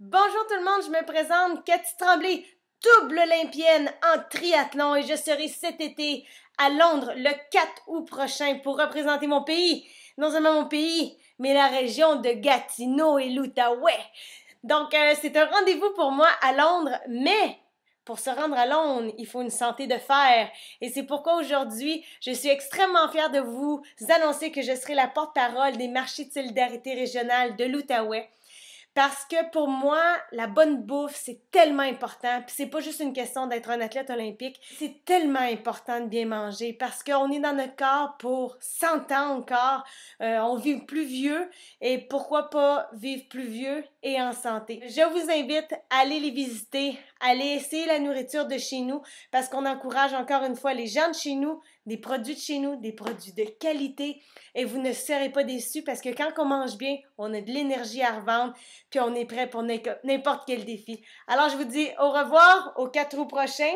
Bonjour tout le monde, je me présente Cathy Tremblay, double olympienne en triathlon et je serai cet été à Londres le 4 août prochain pour représenter mon pays. Non seulement mon pays, mais la région de Gatineau et l'Outaouais. Donc euh, c'est un rendez-vous pour moi à Londres, mais pour se rendre à Londres, il faut une santé de fer. Et c'est pourquoi aujourd'hui, je suis extrêmement fière de vous annoncer que je serai la porte-parole des marchés de solidarité régionale de l'Outaouais. Parce que pour moi, la bonne bouffe, c'est tellement important. Puis c'est pas juste une question d'être un athlète olympique. C'est tellement important de bien manger parce qu'on est dans notre corps pour 100 ans encore. Euh, on vit plus vieux et pourquoi pas vivre plus vieux et en santé. Je vous invite à aller les visiter, Allez essayer la nourriture de chez nous parce qu'on encourage encore une fois les gens de chez nous, des produits de chez nous, des produits de qualité et vous ne serez pas déçus parce que quand on mange bien, on a de l'énergie à revendre puis on est prêt pour n'importe quel défi. Alors je vous dis au revoir, au 4 août prochain.